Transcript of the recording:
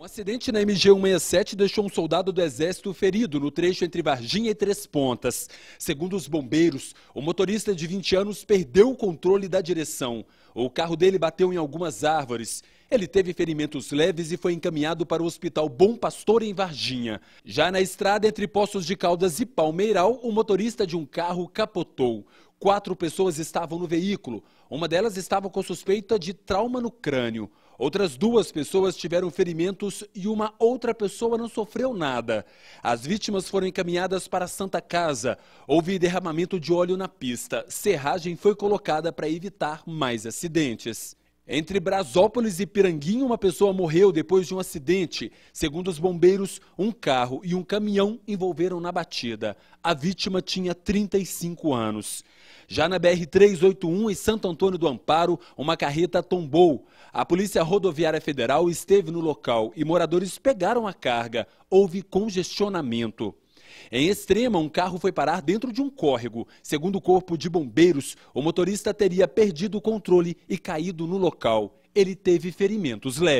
Um acidente na MG-167 deixou um soldado do Exército ferido no trecho entre Varginha e Três Pontas. Segundo os bombeiros, o motorista de 20 anos perdeu o controle da direção. O carro dele bateu em algumas árvores. Ele teve ferimentos leves e foi encaminhado para o Hospital Bom Pastor, em Varginha. Já na estrada entre Poços de Caldas e Palmeiral, o motorista de um carro capotou. Quatro pessoas estavam no veículo. Uma delas estava com suspeita de trauma no crânio. Outras duas pessoas tiveram ferimentos e uma outra pessoa não sofreu nada. As vítimas foram encaminhadas para a Santa Casa. Houve derramamento de óleo na pista. Serragem foi colocada para evitar mais acidentes. Entre Brasópolis e Piranguinho, uma pessoa morreu depois de um acidente. Segundo os bombeiros, um carro e um caminhão envolveram na batida. A vítima tinha 35 anos. Já na BR-381, em Santo Antônio do Amparo, uma carreta tombou. A Polícia Rodoviária Federal esteve no local e moradores pegaram a carga. Houve congestionamento. Em extrema, um carro foi parar dentro de um córrego. Segundo o Corpo de Bombeiros, o motorista teria perdido o controle e caído no local. Ele teve ferimentos leves.